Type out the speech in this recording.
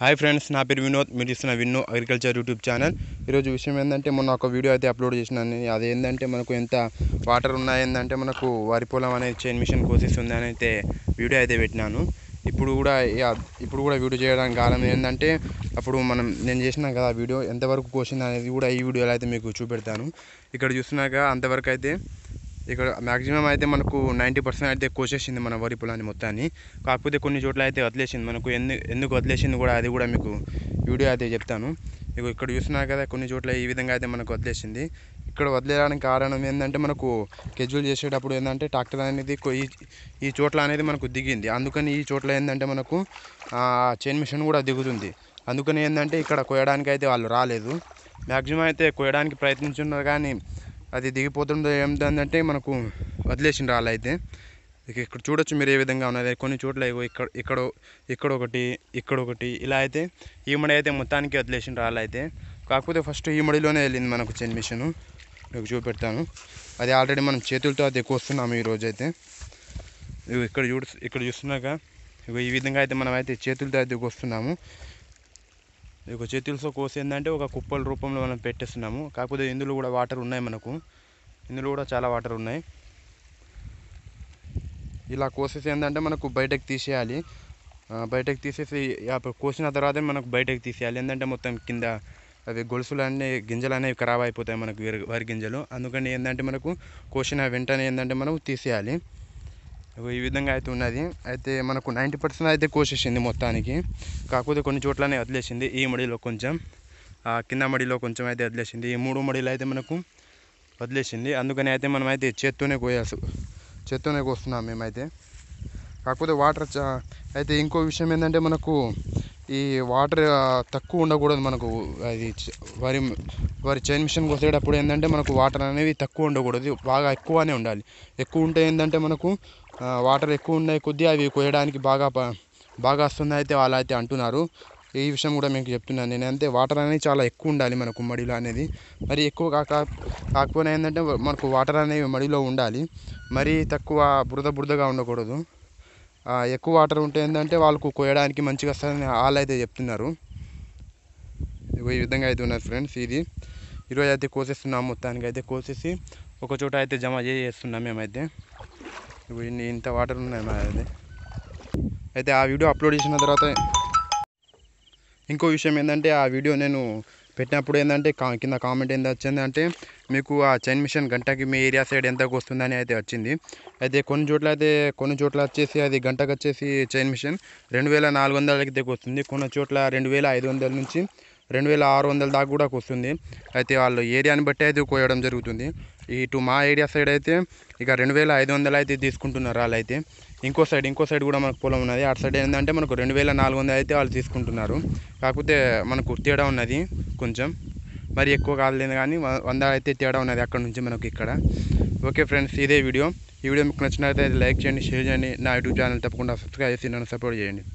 hi friends నా పేరు వినోద్ మీరు ఇస్తున్న విన్ను అగ్రికల్చర్ యూట్యూబ్ ఛానల్ ఈరోజు విషయం ఏంటంటే మొన్న ఒక వీడియో అయితే అప్లోడ్ చేసినాను అది ఏంటంటే మనకు ఎంత వాటర్ ఏంటంటే మనకు వరి పొలం అనేది చైన్ మిషన్ కోసేస్తుంది అని అయితే వీడియో అయితే పెట్టినాను ఇప్పుడు కూడా ఇప్పుడు కూడా వీడియో చేయడానికి కారణం ఏంటంటే అప్పుడు మనం నేను చేసిన కదా వీడియో ఎంతవరకు కోసింది అనేది కూడా ఈ వీడియోలో అయితే మీకు చూపెడతాను ఇక్కడ చూస్తున్నాక అంతవరకు అయితే ఇక్కడ మ్యాక్సిమం అయితే మనకు నైంటీ పర్సెంట్ అయితే కోసేసింది మన వరి పొలాన్ని మొత్తాన్ని కాకపోతే కొన్ని చోట్ల అయితే వదిలేసింది మనకు ఎందు ఎందుకు వదిలేసింది కూడా అది కూడా మీకు వీడియో అయితే చెప్తాను ఇక ఇక్కడ చూస్తున్నారు కదా కొన్ని చోట్ల ఈ విధంగా అయితే మనకు వదిలేసింది ఇక్కడ వదిలేయడానికి కారణం ఏంటంటే మనకు కెజ్యూల్ చేసేటప్పుడు ఏంటంటే ట్రాక్టర్ అనేది ఈ చోట్ల అనేది మనకు దిగింది అందుకని ఈ చోట్ల ఏంటంటే మనకు చైన్ మిషన్ కూడా దిగుతుంది అందుకని ఏంటంటే ఇక్కడ కోయడానికి అయితే వాళ్ళు రాలేదు మ్యాక్సిమం అయితే కోయడానికి ప్రయత్నించున్నారు కానీ అది దిగిపోతుండే ఏంటంటే మనకు వదిలేసిన రాళ్ళు అయితే ఇక్కడ చూడొచ్చు మీరు ఏ విధంగా ఉన్నది కొన్ని చోట్ల ఇక్కడ ఇక్కడ ఇక్కడ ఒకటి ఇక్కడ ఒకటి ఇలా అయితే ఈ మడి అయితే మొత్తానికి వదిలేసిన రాళ్ళు అయితే కాకపోతే ఫస్ట్ ఈ మడిలోనే వెళ్ళింది మనకు చెన్ మిషన్ మీకు చూపెడతాను అది ఆల్రెడీ మనం చేతులతో అది ఎక్కువస్తున్నాము ఈరోజు అయితే ఇక్కడ చూ ఇక్కడ చూస్తున్నాక ఈ విధంగా అయితే మనం అయితే చేతులతో అయితే ఎక్కువస్తున్నాము ఒక చేతులతో కోసి ఏంటంటే ఒక కుప్పల రూపంలో మనం పెట్టేస్తున్నాము కాకపోతే ఇందులో కూడా వాటర్ ఉన్నాయి మనకు ఇందులో కూడా చాలా వాటర్ ఉన్నాయి ఇలా కోసేసి ఏంటంటే మనకు బయటకు తీసేయాలి బయటకు తీసేసి కోసిన తర్వాతే మనకు బయటకు తీసేయాలి ఏంటంటే మొత్తం కింద అవి గొలుసులు అన్నీ గింజలు అనేవి ఖరాబ్ అయిపోతాయి మనకు వరి గింజలు అందుకని ఏంటంటే మనకు కోసిన వెంటనే ఏంటంటే మనం తీసేయాలి ఈ విధంగా అయితే ఉన్నది అయితే మనకు నైంటీ పర్సెంట్ అయితే కోసేసింది మొత్తానికి కాకపోతే కొన్ని చోట్లనే వదిలేసింది ఈ మడిలో కొంచెం కింద మడిలో కొంచెం అయితే వదిలేసింది ఈ మూడు మడిలో అయితే మనకు వదిలేసింది అందుకని అయితే మనం అయితే చేత్తోనే కోయాల్సి చేత్తోనే కోస్తున్నాం మేమైతే కాకపోతే వాటర్ అయితే ఇంకో విషయం ఏంటంటే మనకు ఈ వాటర్ తక్కువ ఉండకూడదు మనకు అది వరి వరి చైన్ మిషన్ కోసేటప్పుడు ఏంటంటే మనకు వాటర్ అనేవి తక్కువ ఉండకూడదు బాగా ఎక్కువనే ఉండాలి ఎక్కువ ఉంటే ఏంటంటే మనకు వాటర్ ఎక్కువ ఉన్నాయి కొద్దీ అవి కొయ్యడానికి బాగా బాగా వస్తుంది అయితే వాళ్ళు అయితే అంటున్నారు ఈ విషయం కూడా మీకు చెప్తున్నాను నేను అంతే వాటర్ అనేది చాలా ఎక్కువ ఉండాలి మనకు మడిలో అనేది మరి ఎక్కువ కాక కాకపోయినా ఏంటంటే మనకు వాటర్ అనేవి మడిలో ఉండాలి మరీ తక్కువ బురద బురదగా ఉండకూడదు ఎక్కువ వాటర్ ఉంటే ఏంటంటే వాళ్ళకు కోయడానికి మంచిగా వస్తుందని వాళ్ళు అయితే చెప్తున్నారు ఈ విధంగా అయితే ఉన్నారు ఫ్రెండ్స్ ఇది ఈరోజు అయితే కోసేస్తున్నాం మొత్తానికి అయితే కోసేసి ఒక చోట అయితే జమ చేస్తున్నాం మేమైతే ఇప్పుడు ఇంత వాటర్ ఉన్నాయి మా అది అయితే ఆ వీడియో అప్లోడ్ చేసిన తర్వాత ఇంకో విషయం ఏంటంటే ఆ వీడియో నేను పెట్టినప్పుడు ఏంటంటే కింద కామెంట్ ఏంది వచ్చింది అంటే మీకు ఆ చైన్ మిషన్ గంటకి మీ ఏరియా సైడ్ ఎంతకు వస్తుందని అయితే వచ్చింది అయితే కొన్ని చోట్ల అయితే కొన్ని చోట్ల వచ్చేసి అది గంటకు వచ్చేసి చైన్ మిషన్ రెండు వేల నాలుగు వందలకి దగ్గర వస్తుంది కొన్ని చోట్ల రెండు వేల ఐదు వందల నుంచి రెండు వేల ఆరు వందల దాకా కూడా వస్తుంది అయితే వాళ్ళు ఏరియాని బట్టి అయితే కోయడం జరుగుతుంది ఇటు మా ఏరియా సైడ్ అయితే ఇక రెండు వేల ఐదు వందలు అయితే తీసుకుంటున్నారు వాళ్ళు అయితే ఇంకో సైడ్ ఇంకో సైడ్ కూడా మనకు పొలం ఉన్నది అటు సైడ్ ఏంటంటే మనకు రెండు వేల నాలుగు వందలు అయితే వాళ్ళు తీసుకుంటున్నారు కాకపోతే మనకు తేడా ఉన్నది కొంచెం మరి ఎక్కువ కాలేదు కానీ వంద అయితే తేడా ఉన్నది అక్కడ నుంచి మనకు ఇక్కడ ఓకే ఫ్రెండ్స్ ఇదే వీడియో ఈ వీడియో మీకు నచ్చినట్లయితే లైక్ చేయండి షేర్ చేయండి నా యూట్యూబ్ ఛానల్ తప్పకుండా సబ్స్క్రైబ్ చేసి నన్ను సపోర్ట్ చేయండి